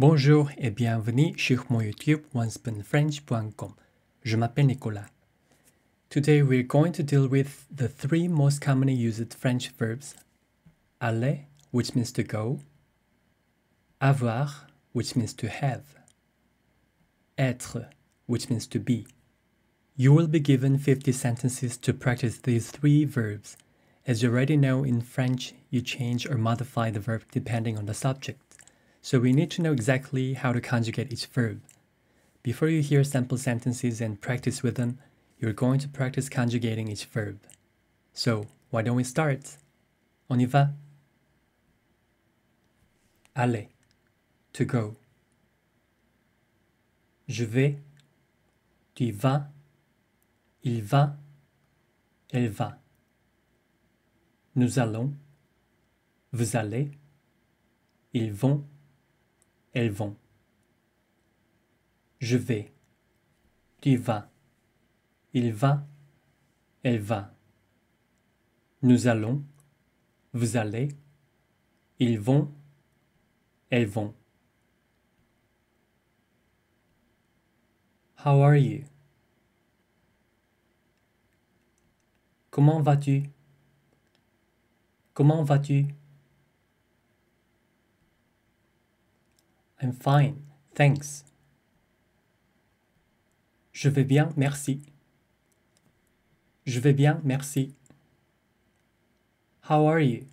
Bonjour et bienvenue sur mon YouTube onespinfrench.com. Je m'appelle Nicolas. Today we're going to deal with the three most commonly used French verbs aller, which means to go, avoir, which means to have, être, which means to be. You will be given 50 sentences to practice these three verbs. As you already know, in French, you change or modify the verb depending on the subject so we need to know exactly how to conjugate each verb. Before you hear sample sentences and practice with them, you're going to practice conjugating each verb. So, why don't we start? On y va. Aller, to go. Je vais, tu vas, il va, elle va. Nous allons, vous allez, ils vont, Elles vont. Je vais. Tu vas. Il va. Elle va. Nous allons. Vous allez. Ils vont. Elles vont. How are you? Comment vas-tu? Comment vas-tu? I'm fine, thanks. Je vais bien, merci. Je vais bien, merci. How are you?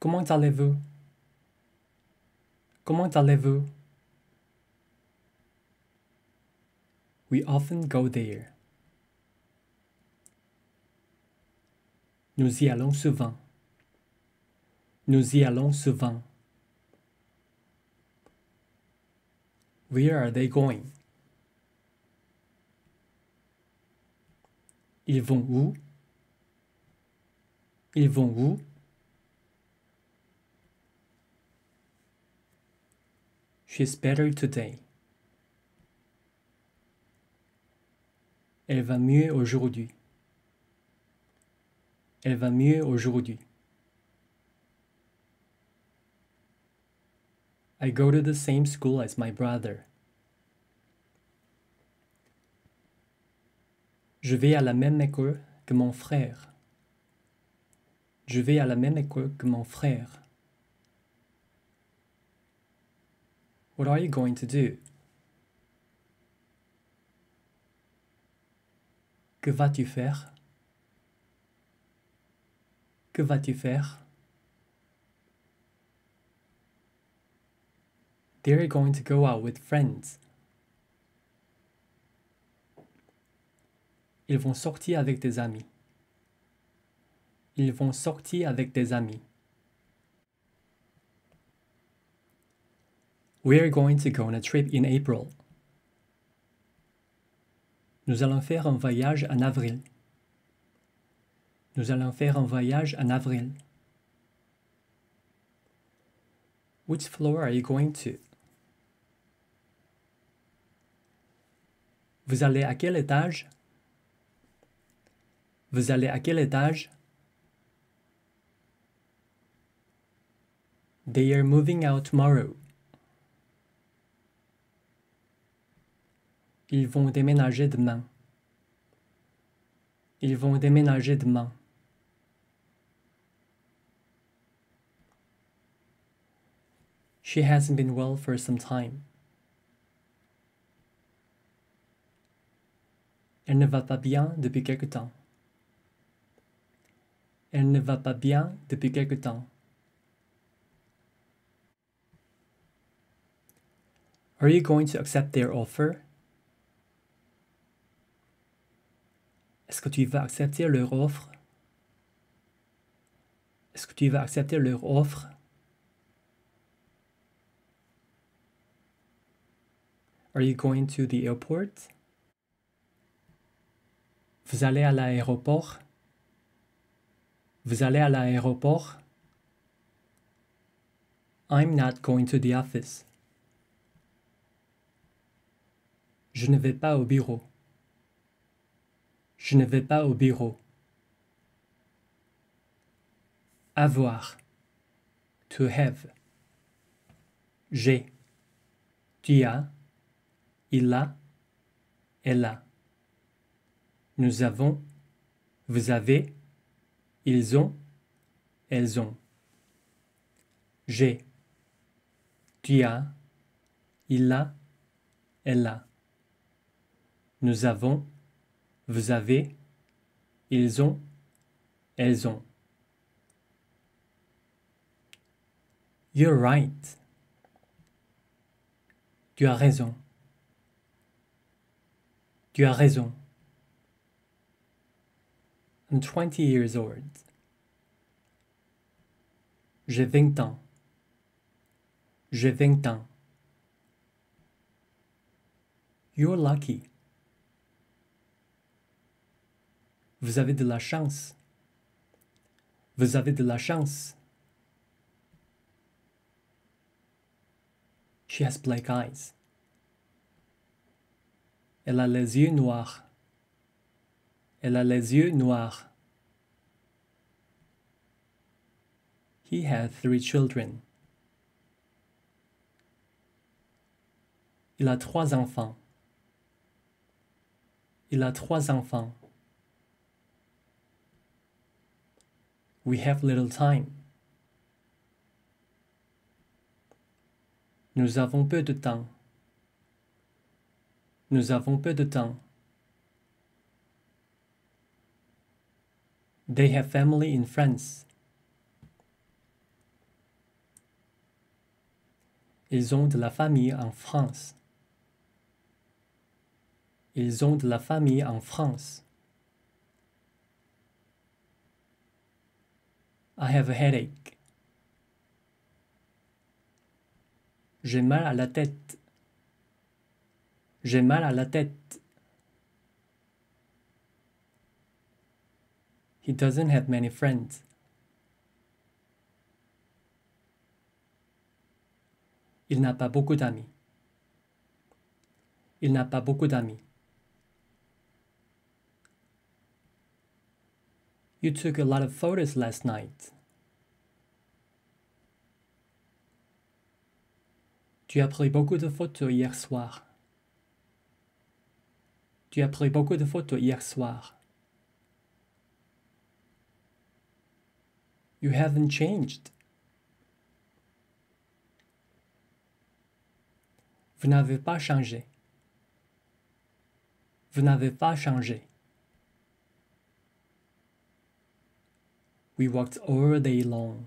Comment allez-vous? Comment allez-vous? We often go there. Nous y allons souvent. Nous y allons souvent. Where are they going? Ils vont où? Ils vont où? She's better today. Elle va mieux aujourd'hui. Elle va mieux aujourd'hui. I go to the same school as my brother. Je vais à la même école que mon frère. Je vais à la même école que mon frère. What are you going to do? Que vas-tu faire? Que vas-tu faire? They're going to go out with friends. Ils vont sortir avec des amis. Ils vont sortir avec des amis. We're going to go on a trip in April. Nous allons faire un voyage en avril. Nous allons faire un voyage en avril. Which floor are you going to? Vous allez à quel étage Vous allez à quel étage They are moving out tomorrow. Ils vont déménager demain. Ils vont déménager demain. She hasn't been well for some time. Elle ne va pas bien depuis quelque temps. Elle ne va pas bien depuis quelque temps. Are you going to accept their offer? Est-ce que tu vas accepter leur offre? Est-ce que tu vas accepter leur offre? Are you going to the airport? Vous allez à l'aéroport Vous allez à l'aéroport I'm not going to the office. Je ne vais pas au bureau. Je ne vais pas au bureau. Avoir. To have. J'ai. Tu as. Il a. Elle a. Nous avons, vous avez, ils ont, elles ont. J'ai, tu as, il a, elle a. Nous avons, vous avez, ils ont, elles ont. You're right. Tu as raison. Tu as raison. I'm 20 years old. J'ai 20 ans. J'ai 20 ans. You're lucky. Vous avez de la chance. Vous avez de la chance. She has black eyes. Elle a les yeux noirs. Elle a les yeux noirs. He had three children. Il a trois enfants. Il a trois enfants. We have little time. Nous avons peu de temps. Nous avons peu de temps. They have family in France. Ils ont de la famille en France. Ils ont de la famille en France. I have a headache. J'ai mal à la tête. J'ai mal à la tête. He doesn't have many friends. Il n'a pas beaucoup d'amis. Il n'a pas beaucoup d'amis. You took a lot of photos last night. Tu as pris beaucoup de photos hier soir. Tu as pris beaucoup de photos hier soir. You haven't changed. Vous n'avez pas changé. Vous n'avez pas changé. We walked all day long.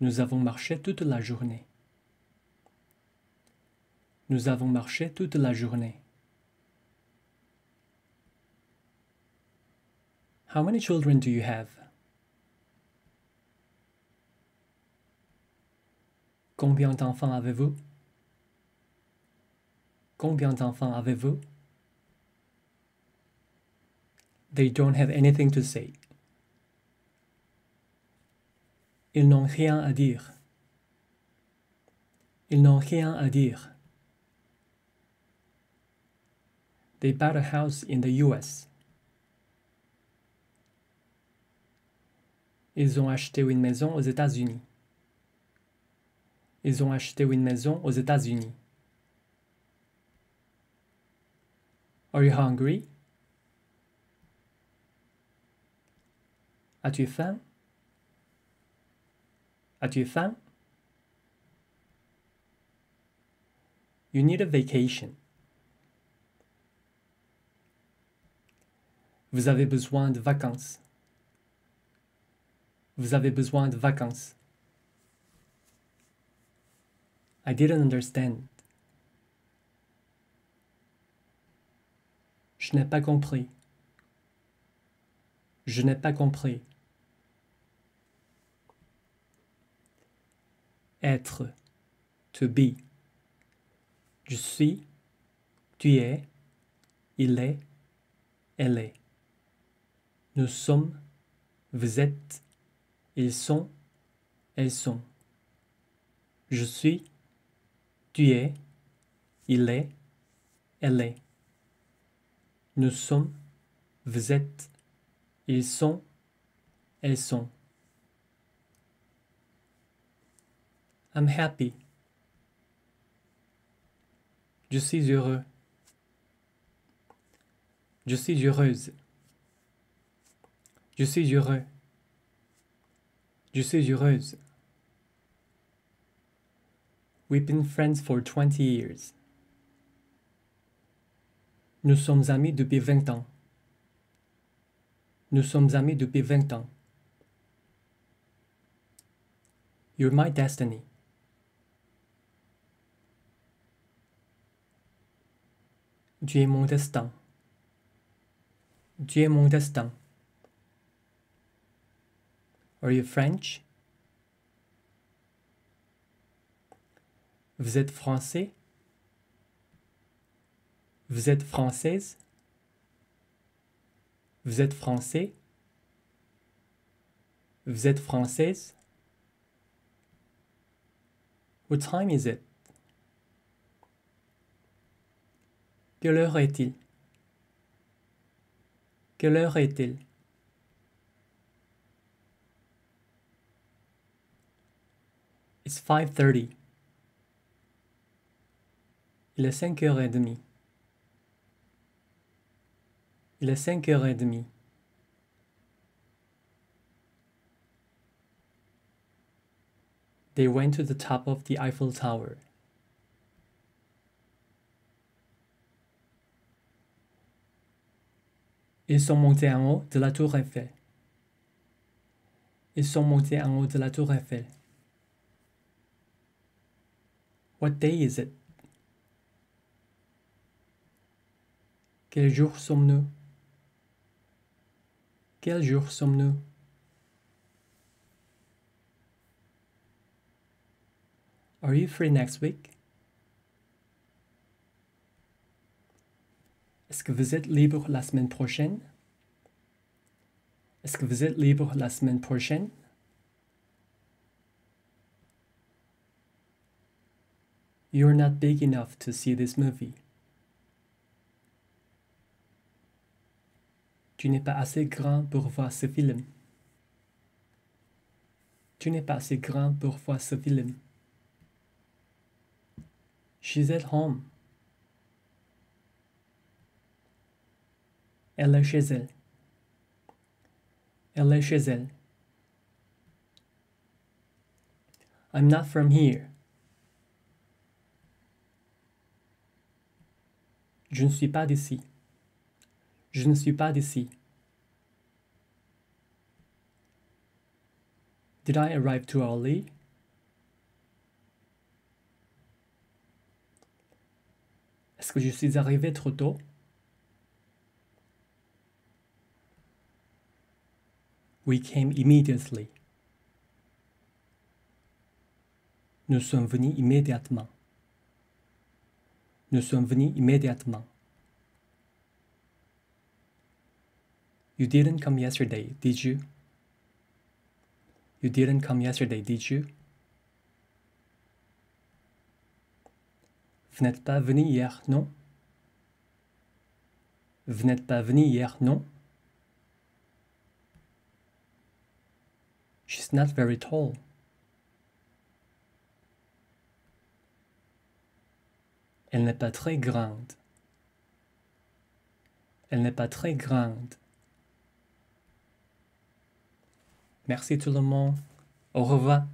Nous avons marché toute la journée. Nous avons marché toute la journée. How many children do you have? Combien d'enfants avez-vous? Combien d'enfants avez-vous? They don't have anything to say. Ils n'ont rien à dire. Ils n'ont rien à dire. They bought a house in the US. Ils ont acheté une maison aux États-Unis. Ils ont acheté une maison aux États-Unis. Are you hungry? As-tu faim? As-tu faim? You need a vacation. Vous avez besoin de vacances. Vous avez besoin de vacances. I didn't understand. Je n'ai pas compris. Je n'ai pas compris. Être. To be. Je suis. Tu es. Il est. Elle est. Nous sommes. Vous êtes. Ils sont. Elles sont. Je suis. Tu es. Il est. Elle est. Nous sommes. Vous êtes. Ils sont. Elles sont. I'm happy. Je suis heureux. Je suis heureuse. Je suis heureux. Je suis heureuse. We've been friends for 20 years. Nous sommes amis depuis 20 ans. Nous sommes amis depuis 20 ans. You're my destiny. Tu es mon destin. Tu es mon destin. Are you French? Vous êtes français? Vous êtes française? Vous êtes français? Vous êtes française? What time is it? Quelle heure est-il? Quelle heure est-il? It's 5.30. Il est 5h30. Il est 5h30. They went to the top of the Eiffel Tower. Ils sont montés en haut de la tour Eiffel. Ils sont montés en haut de la tour Eiffel. What day is it? Quel jour sommes-nous? Quel jour sommes-nous? Are you free next week? Est-ce que vous êtes libre la semaine prochaine? Est-ce que vous êtes libre la semaine prochaine? You're not big to see this Tu n'es pas assez grand pour voir ce film. Tu n'es pas assez grand pour voir ce film. She's at home. Elle est chez elle. Elle est chez elle. I'm not from here. Je ne suis pas d'ici. Je ne suis pas d'ici. Did I arrive too early? Est-ce que je suis arrivé trop tôt? We came immediately. Nous sommes venus immédiatement. Nous sommes venus immédiatement. You didn't come yesterday, did you? You didn't come yesterday, did you? Vous n'êtes pas venu hier, non? Vous n'êtes pas venu hier, non? She's not very tall. Elle n'est pas très grande. Elle n'est pas très grande. Merci tout le monde. Au revoir.